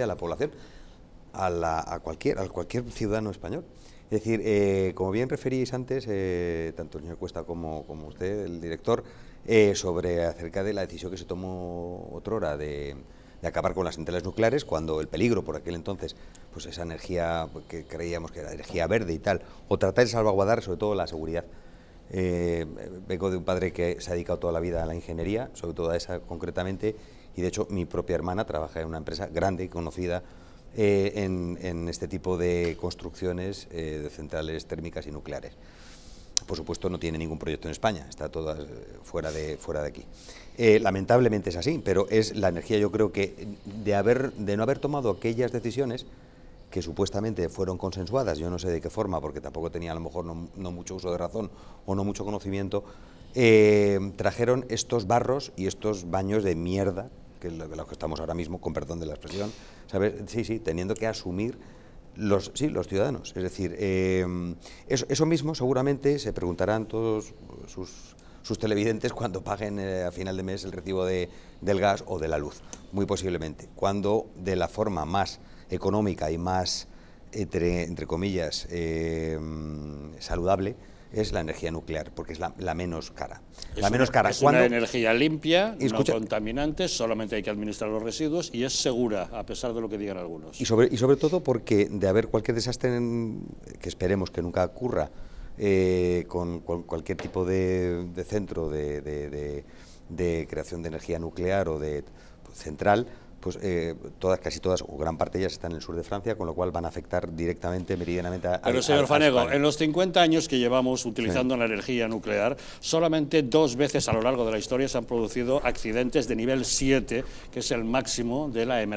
a la población, a, a cualquier, ciudadano español. Es decir, eh, como bien referíais antes, eh, tanto el señor Cuesta como, usted, el director, eh, sobre acerca de la decisión que se tomó otrora de, de acabar con las centrales nucleares, cuando el peligro por aquel entonces, pues esa energía pues, que creíamos que era energía verde y tal, o tratar de salvaguardar sobre todo la seguridad. vengo de un padre que se ha dedicado toda la vida a la ingeniería, sobre todo a esa concretamente, y de hecho mi propia hermana trabaja en una empresa grande y conocida eh, en, este tipo de construcciones eh, de centrales térmicas y nucleares. Por supuesto no tiene ningún proyecto en España, está toda eh, fuera de, fuera de aquí. lamentablemente es así, pero es la energía yo creo que de, haber, de no haber tomado aquellas decisiones que supuestamente fueron consensuadas, yo no sé de qué forma, porque tampoco tenía a lo mejor no, mucho uso de razón o no mucho conocimiento, trajeron estos barros y estos baños de mierda que los que estamos ahora mismo, con perdón de la expresión, ¿sabes? Sí, sí, teniendo que asumir los, sí, los ciudadanos. Es decir, eh, eso, mismo seguramente se preguntarán todos sus, sus televidentes cuando paguen eh, a final de mes el recibo de, del gas o de la luz, muy posiblemente. Cuando de la forma más económica y más, entre, comillas, eh, saludable, es la energía nuclear, porque es la, menos cara. la menos cara. Es una energía limpia, no contaminante, solamente hay que administrar los residuos y es segura, a pesar de lo que digan algunos. Y sobre, y sobre todo porque de haber cualquier desastre, que esperemos que nunca ocurra, eh, con, cualquier tipo de, centro de, de, de creación de energía nuclear o de pues, central, pues eh, todas, casi todas o gran parte de ellas están en el sur de Francia, con lo cual van a afectar directamente, meridianamente a Pero, señor Fanego, en los 50 años que llevamos utilizando la energía nuclear, solamente dos veces a lo largo de la historia se han producido accidentes de nivel 7, que es el máximo de la emergencia